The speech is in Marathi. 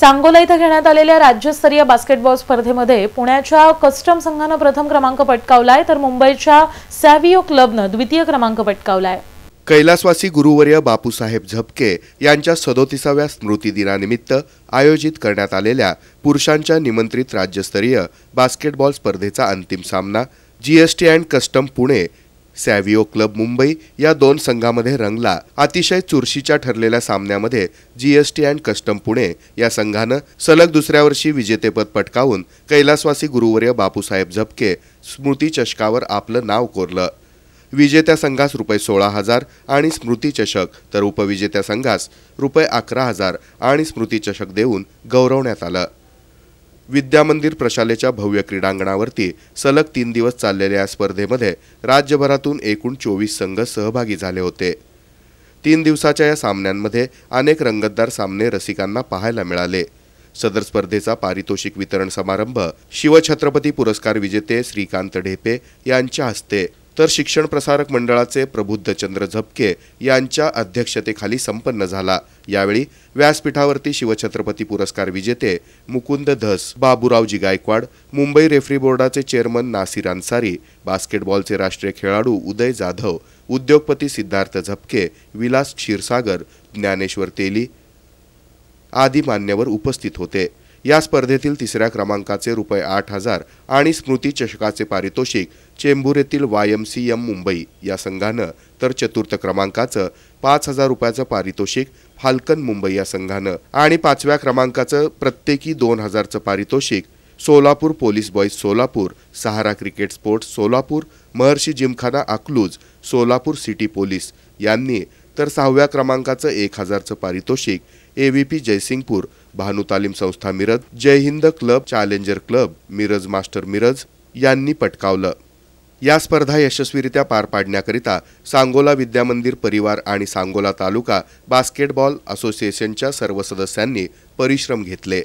सांगोला इथं घेण्यात आलेल्या राज्यस्तरीय बास्केटबॉल स्पर्धेमध्ये पुण्याच्या कस्टम संघानं प्रथम क्रमांक पटकावलाय तर मुंबईच्या सॅव्हिओ क्लबनं द्वितीय क्रमांक पटकावलाय कैलासवासी गुरुवर्य बापूसाहेब झपके यांच्या सदोतीसाव्या दिनानिमित्त आयोजित करण्यात आलेल्या पुरुषांच्या निमंत्रित राज्यस्तरीय बास्केटबॉल स्पर्धेचा अंतिम सामना GST and custom Pune Savio club Mumbai या दोन संघामध्ये रंगला अतिशय चुरशीच्या ठरलेल्या सामन्यामध्ये जीएसटी अँड कस्टम पुणे या संघानं सलग दुसऱ्या वर्षी विजेतेपद पटकावून कैलासवासी गुरुवर्य बापूसाहेब झपके स्मृतिचषकावर आपलं नाव कोरलं विजेत्या संघास रुपये सोळा हजार आणि स्मृतीचषक तर उपविजेत्या संघास रुपये अकरा हजार आणि स्मृतीचषक देऊन गौरवण्यात आलं विद्यामंदिर प्रशालेच्या भव्य क्रीडांगणावरती सलग तीन दिवस चाललेल्या या स्पर्धेमध्ये राज्यभरातून एकूण चोवीस संघ सहभागी झाले होते तीन दिवसाच्या या सामन्यांमध्ये अनेक रंगतदार सामने रसिकांना पाहायला मिळाले सदर स्पर्धेचा पारितोषिक वितरण समारंभ शिवछत्रपती पुरस्कार विजेते श्रीकांत ढेपे यांच्या हस्ते तर शिक्षण प्रसारक मंडळाचे प्रबुद्धचंद्र झपके यांच्या अध्यक्षतेखाली संपन्न झाला यावेळी व्यासपीठावरती शिवछत्रपती पुरस्कार विजेते मुकुंद धस बाबुरावजी गायकवाड मुंबई रेफरी बोर्डाचे चेअरमन नासिर अन्सारी बास्केटबॉलचे राष्ट्रीय खेळाडू उदय जाधव उद्योगपती सिद्धार्थ झपके विलास क्षीरसागर ज्ञानेश्वर तेली आदी मान्यवर उपस्थित होते या स्पर्धेतील तिसऱ्या क्रमांकाचे रुपये आठ हजार आणि स्मृती चषकाचे पारितोषिक चेंबूर येथील Y M C M Mumbai या संघानं तर चतुर्थ क्रमांकाचं पाच हजार रुपयाचं पारितोषिक फाल्कन मुंबई या संघानं आणि पाचव्या क्रमांकाचं प्रत्येकी दोन हजारचं पारितोषिक Solapur police boys Solapur Sahara cricket sports Solapur Maharshi gymkhana Akluj Solapur city police यांनी तर सहाव्या क्रमांकाचं एक हजारचं पारितोषिक A V P Jaysingpur Bhanu Talim संस्था Miraj Jai Hind club challenger club Miraj master Miraj यांनी पटकावलं या स्पर्धा यशस्वीरित्या पार पाडण्याकरिता सांगोला विद्यामंदिर परिवार आणि सांगोला तालुका बास्केटबॉल असोसिएशनच्या सर्व सदस्यांनी परिश्रम घेतले